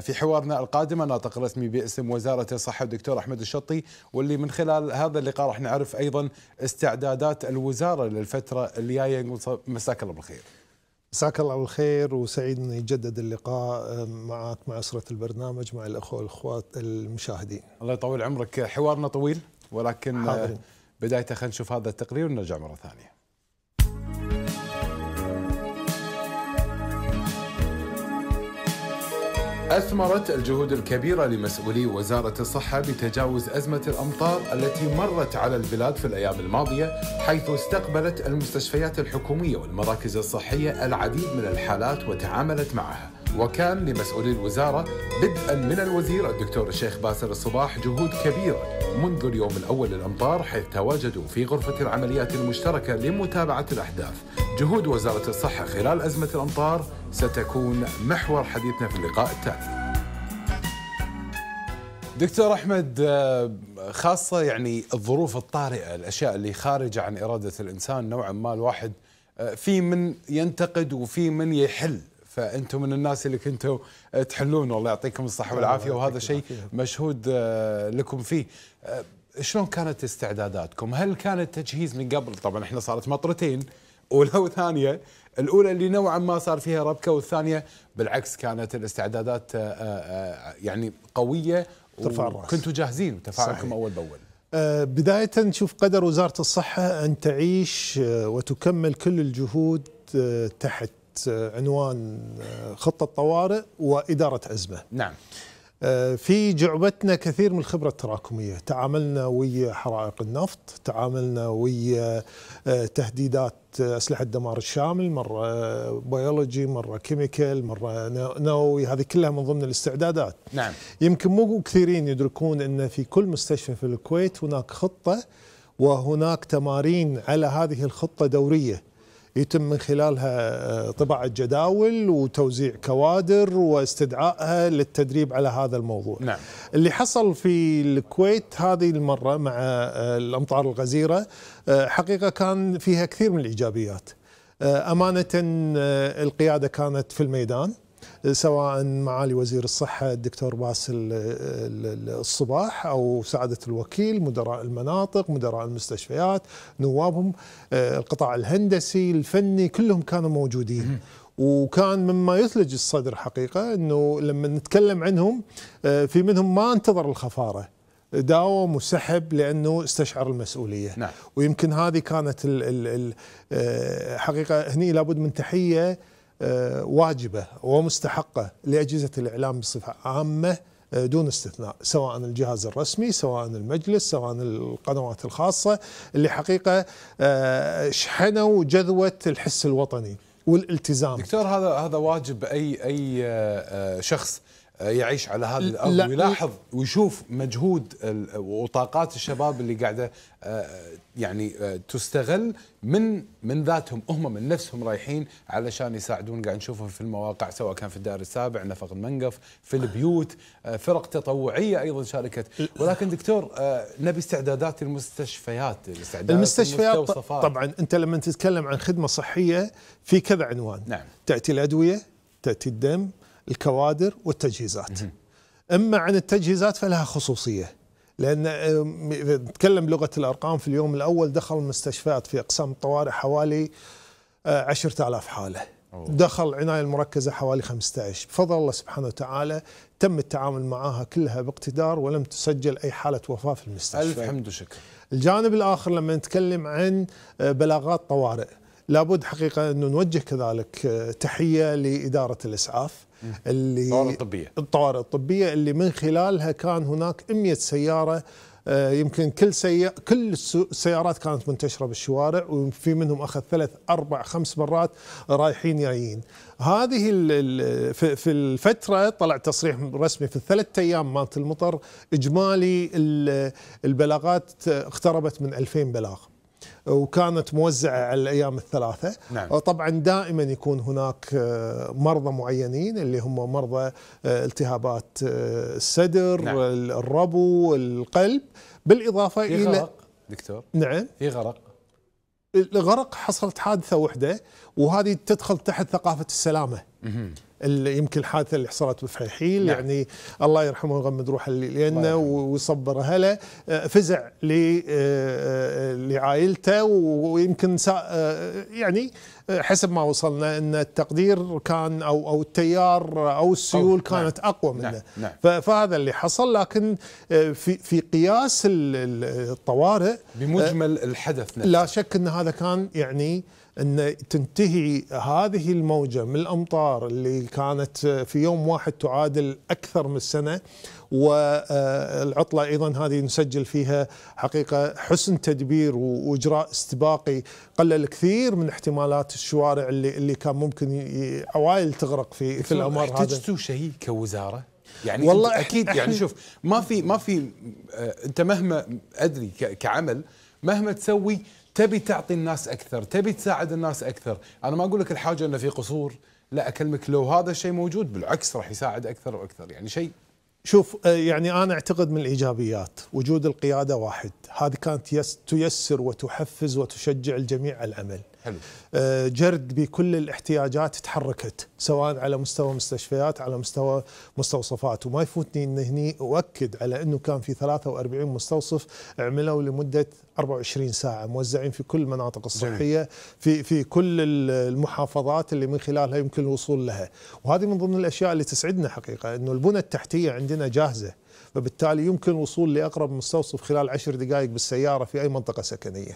في حوارنا القادم الناطق الرسمي باسم وزارة الصحة الدكتور أحمد الشطي واللي من خلال هذا اللقاء راح نعرف أيضا استعدادات الوزارة للفترة الجاية نقول مساك الله بالخير مساك الله بالخير وسعيد أن يجدد اللقاء آه، معك مع أسرة البرنامج مع الأخوة والأخوات المشاهدين الله يطول عمرك حوارنا طويل ولكن آه، حاضرين. بداية خلينا نشوف هذا التقرير ونرجع مرة ثانية أثمرت الجهود الكبيرة لمسؤولي وزارة الصحة بتجاوز أزمة الأمطار التي مرت على البلاد في الأيام الماضية حيث استقبلت المستشفيات الحكومية والمراكز الصحية العديد من الحالات وتعاملت معها وكان لمسؤولي الوزارة بدءا من الوزير الدكتور الشيخ باسل الصباح جهود كبيرة منذ اليوم الأول للأمطار حيث تواجدوا في غرفة العمليات المشتركة لمتابعة الأحداث جهود وزارة الصحة خلال أزمة الأمطار ستكون محور حديثنا في اللقاء التالي دكتور احمد آه، خاصه يعني الظروف الطارئه الاشياء اللي خارجه عن اراده الانسان نوعا ما الواحد آه، في من ينتقد وفي من يحل فانتم من الناس اللي كنتوا آه، تحلون والله يعطيكم الصحه والعافيه وهذا شيء مشهود لكم فيه شلون كانت استعداداتكم؟ هل كان التجهيز من قبل طبعا احنا صارت مطرتين اولى وثانيه الاولى اللي نوعا ما صار فيها ربكه والثانيه بالعكس كانت الاستعدادات آه، آه، آه، يعني قويه ترفع الراس كنتوا جاهزين تفاعلكم اول باول بداية نشوف قدر وزارة الصحة أن تعيش وتكمل كل الجهود تحت عنوان خطة طوارئ وإدارة أزمة نعم آه، في جعبتنا كثير من الخبرة التراكمية تعاملنا ويا حرائق النفط تعاملنا ويا آه، تهديدات أسلحة الدمار الشامل مرة بيولوجي مرة كيميكال مرة نووي هذه كلها من ضمن الاستعدادات نعم. يمكن مو كثيرين يدركون أن في كل مستشفى في الكويت هناك خطة وهناك تمارين على هذه الخطة دورية يتم من خلالها آه، طباعة جداول وتوزيع كوادر واستدعائها للتدريب على هذا الموضوع نعم. اللي حصل في الكويت هذه المرة مع آه، الأمطار الغزيرة آه، حقيقة كان فيها كثير من الإيجابيات أمانة القيادة كانت في الميدان سواء معالي وزير الصحة الدكتور باسل آه، الصباح أو سعادة الوكيل مدراء المناطق مدراء المستشفيات نوابهم آه، القطاع الهندسي الفني كلهم كانوا موجودين وكان مما يثلج الصدر حقيقة أنه لما نتكلم عنهم آه، في منهم ما انتظر الخفارة داوم وسحب لانه استشعر المسؤوليه نعم. ويمكن هذه كانت الحقيقه حقيقه هني لابد من تحيه آه، واجبة ومستحقة لأجهزة الإعلام بصفة عامة آه، دون استثناء سواء الجهاز الرسمي سواء المجلس سواء القنوات الخاصة اللي حقيقة آه، شحنوا جذوة الحس الوطني والالتزام دكتور هذا هذا واجب اي اي شخص يعيش على هذه الارض لا ويلاحظ ويشوف مجهود وطاقات الشباب اللي قاعده آه، يعني آه، تستغل من من ذاتهم هم من نفسهم رايحين علشان يساعدون قاعد نشوفهم في المواقع سواء كان في الدار السابع نفق المنقف في البيوت آه، فرق تطوعيه ايضا شاركت ولكن دكتور نبي استعدادات المستشفيات استعدادات المستشفيات طبعا انت لما تتكلم عن خدمه صحيه في كذا عنوان نعم تاتي الادويه تاتي الدم الكوادر والتجهيزات أما عن التجهيزات فلها خصوصية لأن اذا نتكلم بلغة الأرقام في اليوم الأول دخل المستشفيات في أقسام الطوارئ حوالي 10000 آه، حالة دخل العناية المركزة حوالي 15 بفضل الله سبحانه وتعالى تم التعامل معها كلها باقتدار ولم تسجل أي حالة وفاة في المستشفى ألف حمد وشكر الجانب الآخر لما نتكلم عن آه، بلاغات طوارئ لابد حقيقة أنه نوجه كذلك آه، تحية لإدارة الإسعاف اللي الطوارئ الطبيه الطوارئ الطبيه اللي من خلالها كان هناك 100 سياره آه، يمكن كل سي... كل السيارات كانت منتشره بالشوارع وفي منهم اخذ ثلاث اربع خمس مرات رايحين جايين. هذه ال... في الفتره طلع تصريح رسمي في الثلاث ايام مالت المطر اجمالي البلاغات اقتربت من 2000 بلاغ. وكانت موزعه على الايام الثلاثه نعم. أه، طبعا دائما يكون هناك أه، مرضى معينين اللي هم مرضى أه، التهابات الصدر نعم. الربو القلب بالاضافه في الى غرق دكتور نعم في غرق الغرق حصلت حادثه واحده وهذه تدخل تحت ثقافه السلامه اللي يمكن الحادثه اللي حصلت بفحيحيل نعم. يعني الله يرحمه ويغمد روحه لنا ويصبر اهله فزع آه، آه، لعائلته ويمكن آه، يعني حسب ما وصلنا ان التقدير كان او او التيار او السيول أو نعم. كانت نعم. اقوى منه نعم. نعم. فهذا اللي حصل لكن في في قياس الطوارئ بمجمل الحدث نفسه لا شك ان هذا كان يعني ان تنتهي هذه الموجه من الامطار اللي كانت في يوم واحد تعادل اكثر من السنه والعطله ايضا هذه نسجل فيها حقيقه حسن تدبير واجراء استباقي قلل كثير من احتمالات الشوارع اللي اللي كان ممكن عوائل تغرق في في الامر هذا احتجتوا شيء كوزاره يعني والله اكيد يعني شوف ما في ما في آه، انت مهما ادري كعمل مهما تسوي تبي تعطي الناس اكثر تبي تساعد الناس اكثر انا ما اقول لك الحاجه انه في قصور لا اكلمك لو هذا الشيء موجود بالعكس راح يساعد اكثر واكثر يعني شيء شوف آه، يعني انا اعتقد من الايجابيات وجود القياده واحد هذه كانت تيسر وتحفز وتشجع الجميع على العمل حلو. آه، جرد بكل الاحتياجات تحركت سواء على مستوى مستشفيات على مستوى مستوصفات وما يفوتني ان هني اؤكد على انه كان في 43 مستوصف عملوا لمده 24 ساعه موزعين في كل المناطق الصحيه جميل. في في كل المحافظات اللي من خلالها يمكن الوصول لها وهذه من ضمن الاشياء اللي تسعدنا حقيقه انه البنى التحتيه عندنا جاهزه فبالتالي يمكن الوصول لاقرب مستوصف خلال عشر دقائق بالسياره في اي منطقه سكنيه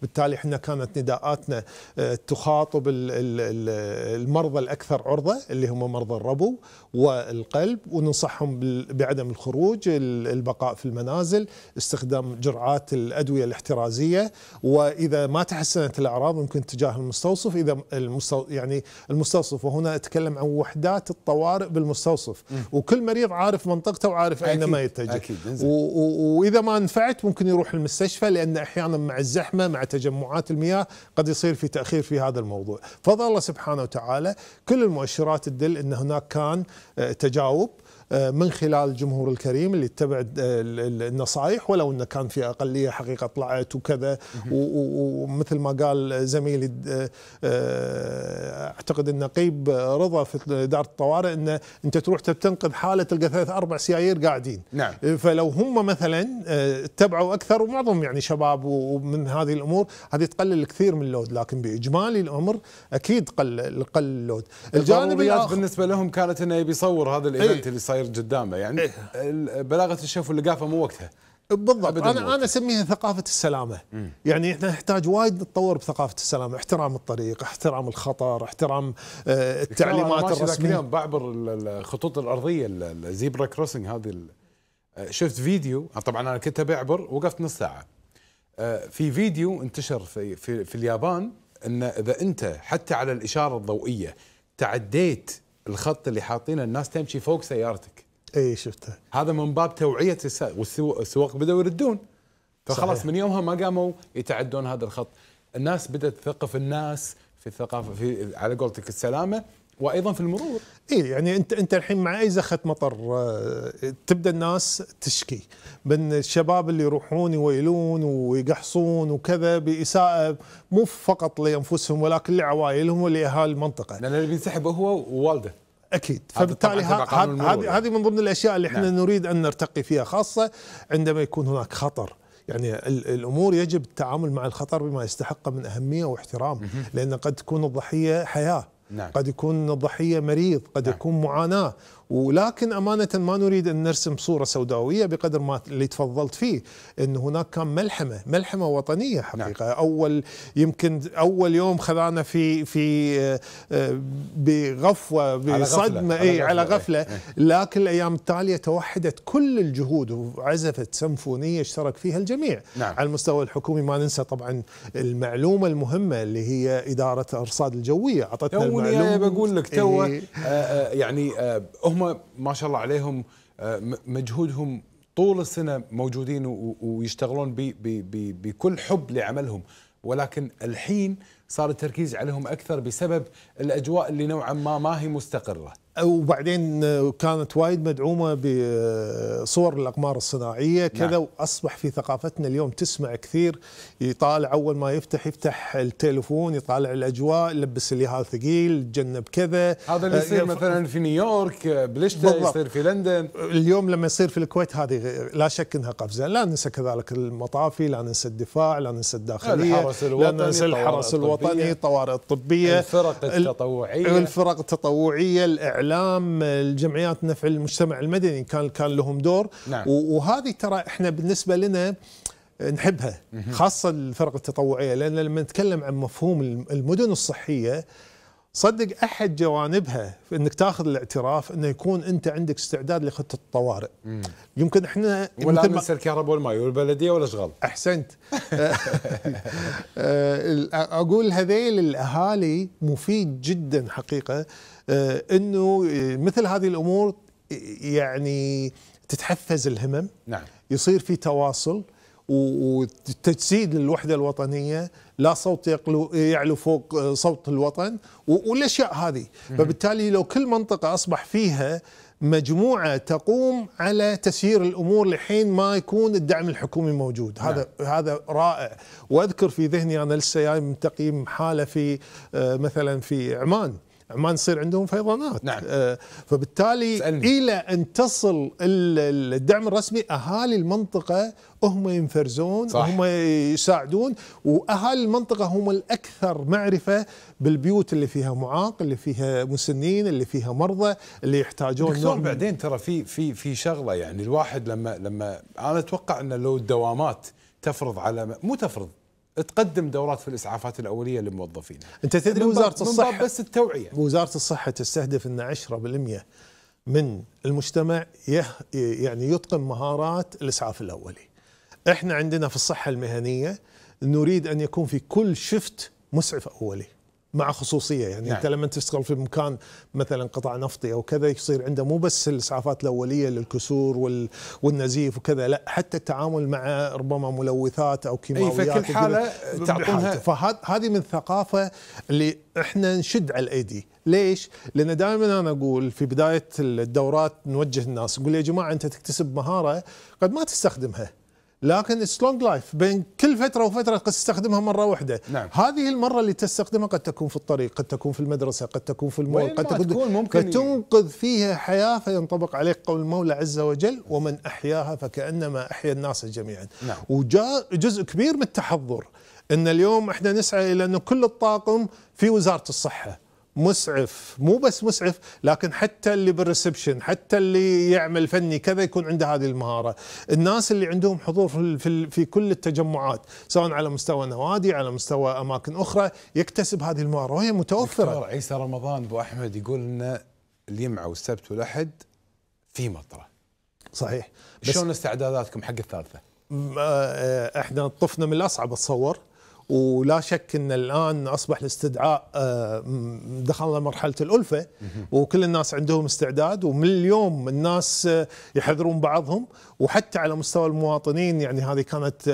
بالتالي احنا كانت نداءاتنا آه، تخاطب المرضى الاكثر عرضه اللي هم مرضى الربو والقلب وننصحهم بعدم الخروج البقاء في المنازل استخدام جرعات الادويه الاحترازيه واذا ما تحسنت الاعراض ممكن اتجاه المستوصف اذا المستو يعني المستوصف وهنا اتكلم عن وحدات الطوارئ بالمستوصف وكل مريض عارف منطقته وعارف اين ما يتجه أكيد وإذا ما نفعت ممكن يروح المستشفى لأن أحيانا مع الزحمة مع تجمعات المياه قد يصير في تأخير في هذا الموضوع فضل الله سبحانه وتعالى كل المؤشرات تدل أن هناك كان آه، تجاوب آه، من خلال الجمهور الكريم اللي اتبع النصائح آه، ولو انه كان في اقليه حقيقه طلعت وكذا ومثل ما قال زميلي آه، اعتقد ان رضا في اداره الطوارئ انه انت تروح تنقذ حاله تلقى ثلاث اربع سيايير قاعدين نعم. فلو هم مثلا اتبعوا اكثر ومعظم يعني شباب ومن هذه الامور هذه تقلل كثير من اللود لكن باجمالي الامر اكيد قل قل اللود الجانب بالنسبه لهم كانت انه يبي يصور هذا الايفنت إيه. اللي صاير صاير قدامه يعني إيه؟ بلاغه الشف واللقافه مو وقتها بالضبط انا انا اسميها ثقافه السلامه مم. يعني احنا نحتاج وايد نتطور بثقافه السلامه احترام الطريق احترام الخطر احترام آه، التعليمات الرسميه اليوم بعبر الخطوط الارضيه الزيبرا كروسنج هذه آه، شفت فيديو طبعا انا كنت بعبر وقفت نص ساعه آه، في فيديو انتشر في, في, في اليابان ان اذا انت حتى على الاشاره الضوئيه تعديت الخط اللي حاطينه الناس تمشي فوق سيارتك اي شفته هذا من باب توعيه والسواق بداوا يردون فخلاص من يومها ما قاموا يتعدون هذا الخط الناس بدات تثقف الناس في الثقافه في على قولتك السلامه وايضا في المرور اي يعني انت انت الحين مع اي زخه مطر آه، تبدا الناس تشكي من الشباب اللي يروحون يويلون ويقحصون وكذا باساءه مو فقط لانفسهم ولكن لعوائلهم ولاهالي المنطقه لان اللي بينسحب هو ووالده اكيد فبالتالي يعني. هذه من ضمن الاشياء اللي احنا نعم. نريد ان نرتقي فيها خاصه عندما يكون هناك خطر يعني الامور يجب التعامل مع الخطر بما يستحقه من اهميه واحترام لان قد تكون الضحيه حياه نعم. قد يكون الضحيه مريض قد نعم. يكون معاناه ولكن امانه ما نريد ان نرسم صوره سوداويه بقدر ما اللي تفضلت فيه ان هناك كان ملحمه ملحمه وطنيه حقيقه نعم. اول يمكن اول يوم خذانا في في آه، بغفوه بصدمه على إيه، غفله, إيه على غفلة. إيه. لكن الايام التاليه توحدت كل الجهود وعزفت سمفونيه اشترك فيها الجميع نعم. على المستوى الحكومي ما ننسى طبعا المعلومه المهمه اللي هي اداره الارصاد الجويه اعطتنا المعلومه بقول لك تو إيه. آه،, آه يعني آه، هم هم ما شاء الله عليهم آه، مجهودهم طول السنه موجودين ويشتغلون بكل حب لعملهم ولكن الحين صار التركيز عليهم اكثر بسبب الاجواء اللي نوعا ما ما هي مستقره وبعدين كانت وايد مدعومه بصور الاقمار الصناعيه نعم. كذا نعم. واصبح في ثقافتنا اليوم تسمع كثير يطالع اول ما يفتح يفتح التليفون يطالع الاجواء لبس اللي ثقيل تجنب كذا هذا اللي آه، يصير مثلا في نيويورك آه، بلشتا يصير في لندن اليوم لما يصير في الكويت هذه لا شك انها قفزه لا ننسى كذلك المطافي لا ننسى الدفاع لا ننسى الداخليه الحرس الوطني لا ننسى الحرس الوطني الطوارئ الطبيه الفرق التطوعيه الفرق التطوعيه الاعلام الجمعيات نفع المجتمع المدني كان كان لهم دور نعم. وهذه ترى احنا بالنسبه لنا نحبها خاصه الفرق التطوعيه لان لما نتكلم عن مفهوم المدن الصحيه صدق احد جوانبها في انك تاخذ الاعتراف انه يكون انت عندك استعداد لخطه الطوارئ مم. يمكن احنا ولا ننسى الكهرباء والماء والبلديه والاشغال احسنت اقول هذيل الاهالي مفيد جدا حقيقه آه، انه آه، مثل هذه الامور يعني تتحفز الهمم نعم يصير في تواصل وتجسيد للوحدة الوطنية لا صوت يعلو فوق آه، صوت الوطن والأشياء هذه فبالتالي لو كل منطقة أصبح فيها مجموعة تقوم على تسيير الأمور لحين ما يكون الدعم الحكومي موجود نعم. هذا هذا رائع وأذكر في ذهني أنا لسه جاي من تقييم حالة في آه، مثلا في عمان عمان يصير عندهم فيضانات نعم. آه، فبالتالي سألني. الى ان تصل الدعم الرسمي اهالي المنطقه هم ينفرزون صح. هم يساعدون واهالي المنطقه هم الاكثر معرفه بالبيوت اللي فيها معاق اللي فيها مسنين اللي فيها مرضى اللي يحتاجون دكتور نوم. بعدين ترى في في في شغله يعني الواحد لما لما انا اتوقع انه لو الدوامات تفرض على مو تفرض تقدم دورات في الاسعافات الاوليه لموظفينها انت تدري وزاره الصحه بس التوعيه وزاره الصحه تستهدف ان 10% من المجتمع يعني يتقن مهارات الاسعاف الاولي احنا عندنا في الصحه المهنيه نريد ان يكون في كل شفت مسعف اولي مع خصوصيه يعني نعم. انت لما تشتغل في مكان مثلا قطاع نفطي او كذا يصير عنده مو بس الاسعافات الاوليه للكسور وال... والنزيف وكذا لا حتى التعامل مع ربما ملوثات او كيماويات اي فكل حاله تعطونها فهذه من الثقافه اللي احنا نشد على الايدي ليش؟ لان دائما انا اقول في بدايه الدورات نوجه الناس نقول يا جماعه انت تكتسب مهاره قد ما تستخدمها لكن اتس لونج لايف بين كل فتره وفتره قد تستخدمها مره واحده نعم. هذه المره اللي تستخدمها قد تكون في الطريق قد تكون في المدرسه قد تكون في المول قد تكون, تكون ممكن فتنقذ تنقذ فيها حياه فينطبق عليك قول المولى عز وجل ومن احياها فكانما احيا الناس جميعا نعم. وجاء جزء كبير من التحضر ان اليوم احنا نسعى الى انه كل الطاقم في وزاره الصحه مسعف مو بس مسعف لكن حتى اللي بالريسبشن حتى اللي يعمل فني كذا يكون عنده هذه المهارة الناس اللي عندهم حضور في, في كل التجمعات سواء على مستوى نوادي على مستوى أماكن أخرى يكتسب هذه المهارة وهي متوفرة عيسى رمضان أبو أحمد يقول لنا الجمعة والسبت والأحد في مطرة صحيح شلون استعداداتكم حق الثالثة آه، احنا طفنا من الاصعب اتصور ولا شك ان الان اصبح الاستدعاء آه، دخلنا مرحله الالفه وكل الناس عندهم استعداد ومن اليوم الناس آه، يحذرون بعضهم وحتى على مستوى المواطنين يعني هذه كانت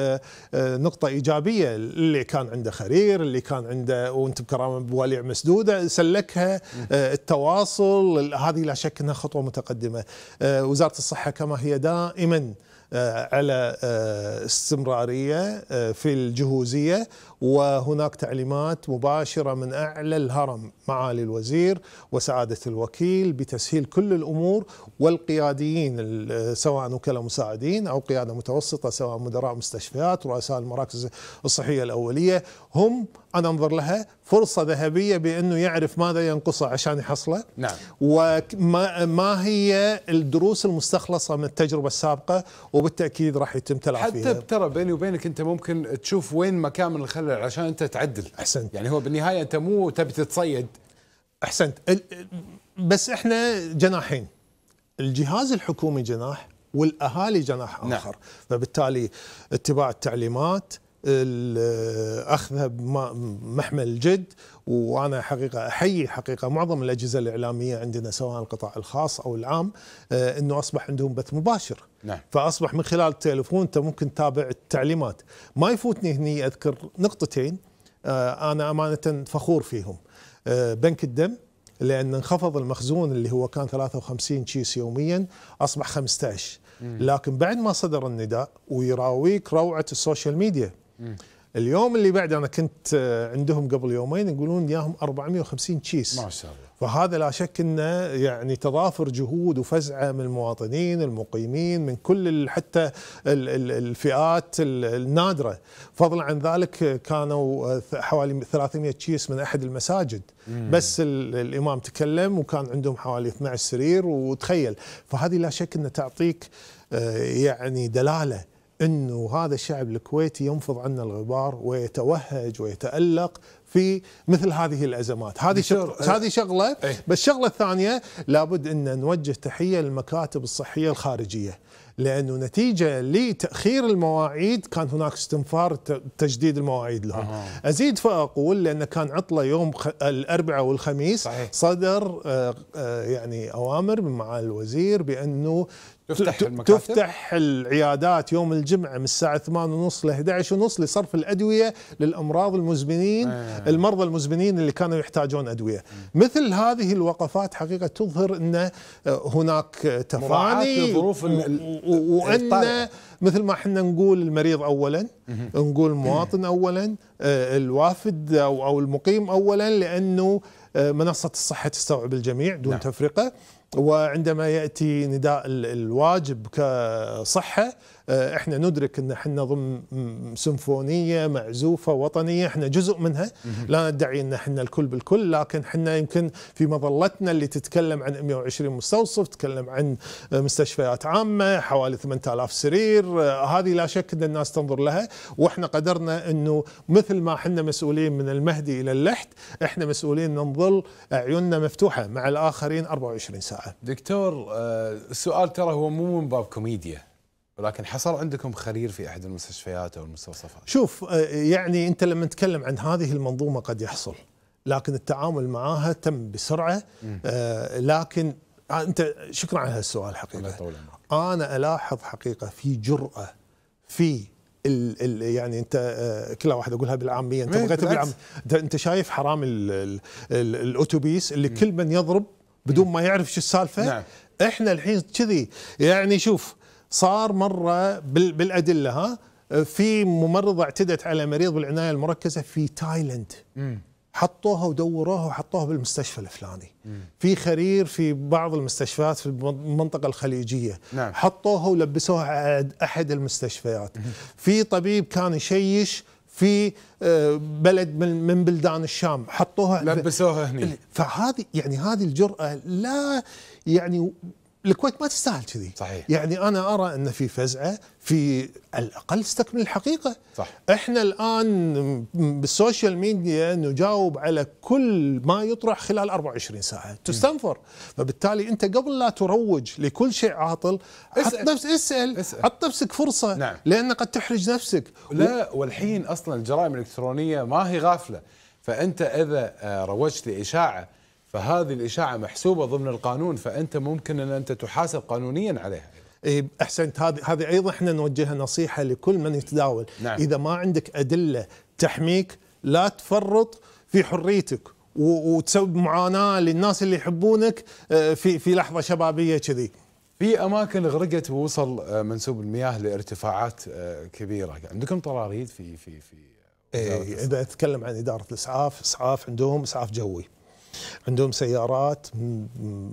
آه، نقطه ايجابيه اللي كان عنده خرير اللي كان عنده وانت بكرامه بواليع مسدوده سلكها التواصل هذه لا شك انها خطوه متقدمه وزاره الصحه كما هي دائما آه، على آه، استمراريه آه، في الجهوزيه وهناك تعليمات مباشرة من أعلى الهرم معالي الوزير وسعادة الوكيل بتسهيل كل الأمور والقياديين سواء وكلاء مساعدين أو قيادة متوسطة سواء مدراء مستشفيات رؤساء المراكز الصحية الأولية هم أنا أنظر لها فرصة ذهبية بأنه يعرف ماذا ينقصه عشان يحصله نعم. وما ما هي الدروس المستخلصة من التجربة السابقة وبالتأكيد راح يتم تلافيها حتى ترى بيني وبينك أنت ممكن تشوف وين مكان من الخلل السيلولر عشان انت تعدل احسنت يعني هو بالنهايه انت مو تبي تتصيد احسنت بس احنا جناحين الجهاز الحكومي جناح والاهالي جناح نعم. اخر نعم. فبالتالي اتباع التعليمات اخذها بمحمل الجد وانا حقيقه احيي حقيقه معظم الاجهزه الاعلاميه عندنا سواء القطاع الخاص او العام آه، انه اصبح عندهم بث مباشر نعم. فاصبح من خلال التليفون انت ممكن تتابع التعليمات ما يفوتني هني اذكر نقطتين آه، انا امانه فخور فيهم آه، بنك الدم لان انخفض المخزون اللي هو كان 53 كيس يوميا اصبح 15 لكن بعد ما صدر النداء ويراويك روعه السوشيال ميديا اليوم اللي بعده انا كنت آه، عندهم قبل يومين يقولون ياهم 450 تشيس ما شاء الله فهذا لا شك انه يعني تضافر جهود وفزعه من المواطنين المقيمين من كل حتى الفئات النادره فضلا عن ذلك كانوا آه، حوالي 300 تشيس من احد المساجد مم. بس الامام تكلم وكان عندهم حوالي 12 سرير وتخيل فهذه لا شك انها تعطيك آه، يعني دلاله انه هذا الشعب الكويتي ينفض عنا الغبار ويتوهج ويتالق في مثل هذه الازمات، هذه هذه شغله إيه. بس الشغله الثانيه لابد ان نوجه تحيه للمكاتب الصحيه الخارجيه، لانه نتيجه لتاخير المواعيد كان هناك استنفار تجديد المواعيد لها آه. ازيد فاقول لان كان عطله يوم الاربعاء والخميس صحيح. صدر آه، آه، يعني اوامر من معالي الوزير بانه تفتح المكاتب تفتح العيادات يوم الجمعة من الساعة 8:30 ل 11:30 لصرف الأدوية للأمراض المزمنين آه. المرضى المزمنين اللي كانوا يحتاجون أدوية مم. مثل هذه الوقفات حقيقة تظهر أن هناك تفاني ظروف وأن مثل ما احنا نقول المريض اولا نقول المواطن اولا الوافد او المقيم اولا لانه منصه الصحه تستوعب الجميع دون نعم. تفرقه وعندما ياتي نداء الواجب كصحه آه، احنا ندرك ان احنا ضمن سيمفونيه معزوفه وطنيه احنا جزء منها لا ندعي ان احنا الكل بالكل لكن احنا يمكن في مظلتنا اللي تتكلم عن 120 مستوصف تتكلم عن مستشفيات عامه حوالي 8000 سرير آه، هذه لا شك ان الناس تنظر لها واحنا قدرنا انه مثل ما احنا مسؤولين من المهدي الى اللحد احنا مسؤولين نظل اعيننا مفتوحه مع الاخرين 24 ساعه دكتور آه، السؤال ترى هو مو من باب كوميديا ولكن حصل عندكم خرير في احد المستشفيات او المستوصفات شوف آه، يعني انت لما نتكلم عن هذه المنظومه قد يحصل لكن التعامل معها تم بسرعه آه، لكن آه، انت شكرا على هالسؤال حقيقه انا الاحظ حقيقه في جراه في الـ الـ يعني انت كل واحد اقولها بالعاميه انت بغيت بالعام انت شايف حرام الاتوبيس اللي كل من يضرب بدون ما يعرف شو السالفه نعم. احنا الحين كذي يعني شوف صار مره بالادله ها في ممرضه اعتدت على مريض بالعنايه المركزه في تايلند حطوها ودوروها وحطوها بالمستشفى الفلاني في خرير في بعض المستشفيات في المنطقة الخليجية نعم. حطوها ولبسوها على أحد المستشفيات في طبيب كان يشيش في آه، بلد من بلدان الشام حطوها لبسوها هني فهذه يعني هذه الجرأة لا يعني الكويت ما تستاهل كذي صحيح يعني انا ارى ان في فزعه في على الاقل استكمل الحقيقه صح احنا الان بالسوشيال ميديا نجاوب على كل ما يطرح خلال 24 ساعه تستنفر فبالتالي انت قبل لا تروج لكل شيء عاطل حط نفس اسال, اسأل. حط نفسك فرصه نعم. لان قد تحرج نفسك لا والحين اصلا الجرائم الالكترونيه ما هي غافله فانت اذا آه، روجت لاشاعه فهذه الإشاعة محسوبة ضمن القانون فأنت ممكن أن أنت تحاسب قانونيا عليها احسنت هذه هذه ايضا احنا نوجهها نصيحه لكل من يتداول نعم. اذا ما عندك ادله تحميك لا تفرط في حريتك وتسبب معاناه للناس اللي يحبونك آه، في في لحظه شبابيه كذي في اماكن غرقت ووصل آه، منسوب المياه لارتفاعات آه، كبيره عندكم طراريد في في في اذا اتكلم عن اداره الاسعاف اسعاف عندهم اسعاف جوي عندهم سيارات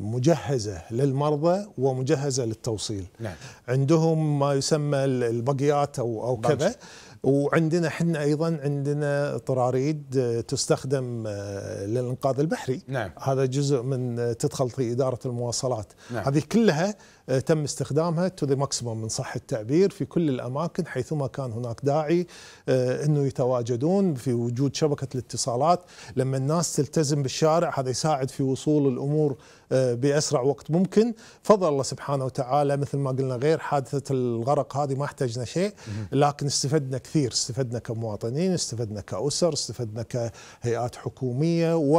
مجهزة للمرضى ومجهزة للتوصيل نعم. عندهم ما يسمى البقيات أو, أو كذا وعندنا احنا ايضا عندنا طراريد آه، تستخدم آه، للانقاذ البحري نعم. هذا جزء من آه، تدخل في اداره المواصلات نعم. هذه كلها آه، تم استخدامها تو ذا ماكسيموم من صح التعبير في كل الاماكن حيثما كان هناك داعي آه، انه يتواجدون في وجود شبكه الاتصالات لما الناس تلتزم بالشارع هذا يساعد في وصول الامور آه، باسرع وقت ممكن فضل الله سبحانه وتعالى مثل ما قلنا غير حادثه الغرق هذه ما احتجنا شيء لكن استفدنا كثير استفدنا كمواطنين استفدنا كاسر استفدنا كهيئات حكوميه و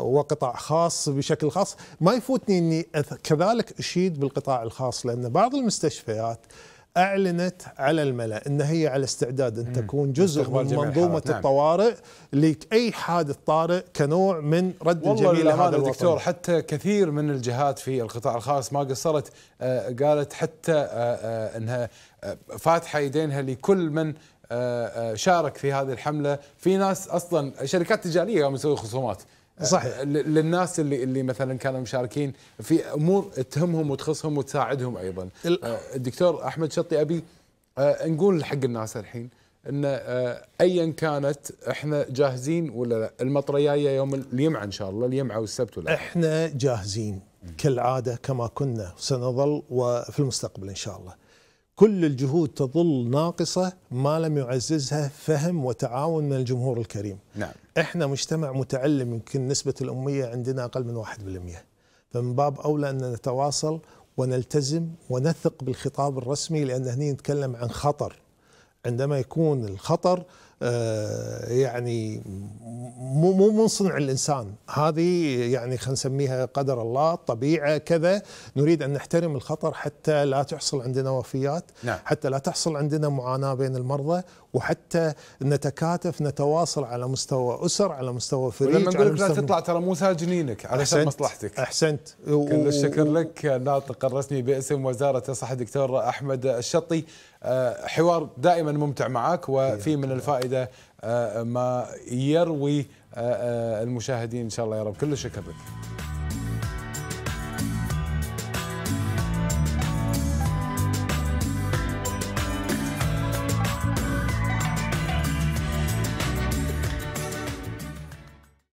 وقطاع خاص بشكل خاص ما يفوتني اني كذلك أشيد بالقطاع الخاص لأن بعض المستشفيات اعلنت على الملا ان هي على استعداد ان تكون جزء من منظومه نعم. الطوارئ لاي حادث طارئ كنوع من رد الجميل لهذا الوطن دكتور حتى كثير من الجهات في القطاع الخاص ما قصرت آه، قالت حتى آه، آه، انها فاتحه يدينها لكل من شارك في هذه الحمله في ناس اصلا شركات تجاريه قاموا يسوي خصومات صحيح للناس اللي اللي مثلا كانوا مشاركين في امور تهمهم وتخصهم وتساعدهم ايضا آه، الدكتور احمد شطي ابي آه، نقول حق الناس الحين ان آه، ايا كانت احنا جاهزين ولا لا المطره جايه يوم الجمعه ان شاء الله الجمعه والسبت ولا احنا جاهزين كالعاده كما كنا سنظل وفي المستقبل ان شاء الله كل الجهود تظل ناقصة ما لم يعززها فهم وتعاون من الجمهور الكريم نعم. إحنا مجتمع متعلم يمكن نسبة الأمية عندنا أقل من 1% فمن باب أولى أن نتواصل ونلتزم ونثق بالخطاب الرسمي لأن هنا نتكلم عن خطر عندما يكون الخطر آه، يعني مو مو من صنع الانسان هذه يعني خلينا نسميها قدر الله طبيعه كذا نريد ان نحترم الخطر حتى لا تحصل عندنا وفيات نعم. حتى لا تحصل عندنا معاناه بين المرضى وحتى نتكاتف نتواصل على مستوى اسر على مستوى فريق ولما نقول لك لا تطلع ترى مو ساجنينك على حسب مصلحتك احسنت كل الشكر لك الناطق الرسمي باسم وزاره الصحه الدكتور احمد الشطي آه، حوار دائما ممتع معك وفي من الفائده آه، ما يروي آه، المشاهدين ان شاء الله يا رب كل الشكر لك